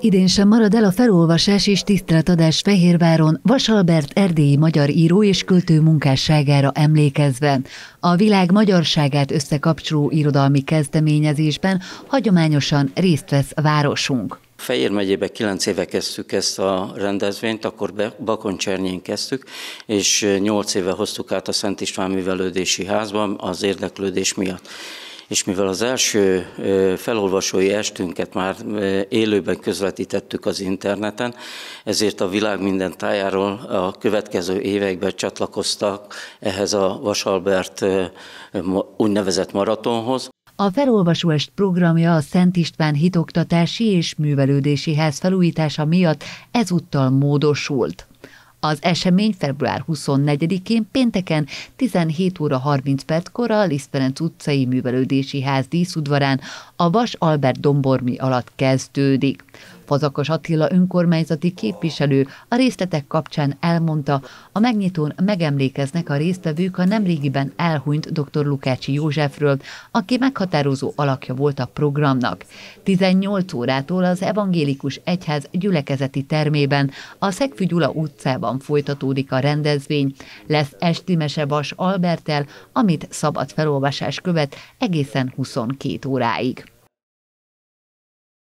Idén sem marad el a felolvasás és tiszteletadás Fehérváron Vasalbert erdélyi magyar író és költő munkásságára emlékezve. A világ magyarságát összekapcsoló irodalmi kezdeményezésben hagyományosan részt vesz a városunk. Fejér megyébe kilenc éve kezdtük ezt a rendezvényt, akkor Bakoncsernyén kezdtük, és nyolc éve hoztuk át a Szent István Művelődési Házban az érdeklődés miatt és mivel az első felolvasói estünket már élőben közvetítettük az interneten, ezért a világ minden tájáról a következő években csatlakoztak ehhez a Vasalbert úgynevezett maratonhoz. A est programja a Szent István Hitoktatási és Művelődési Ház felújítása miatt ezúttal módosult. Az esemény február 24-én pénteken 17 óra 30 perckor a Liszt-Ferenc utcai művelődési ház díszudvarán a Vas Albert Dombormi alatt kezdődik. Fazakas Attila önkormányzati képviselő a részletek kapcsán elmondta, a megnyitón megemlékeznek a résztvevők a nemrégiben elhunyt dr. Lukácsi Józsefről, aki meghatározó alakja volt a programnak. 18 órától az Evangélikus Egyház gyülekezeti termében, a Szegfű Gyula utcában folytatódik a rendezvény. Lesz esti mese Vas Albertel, amit szabad felolvasás követ egészen 22 óráig.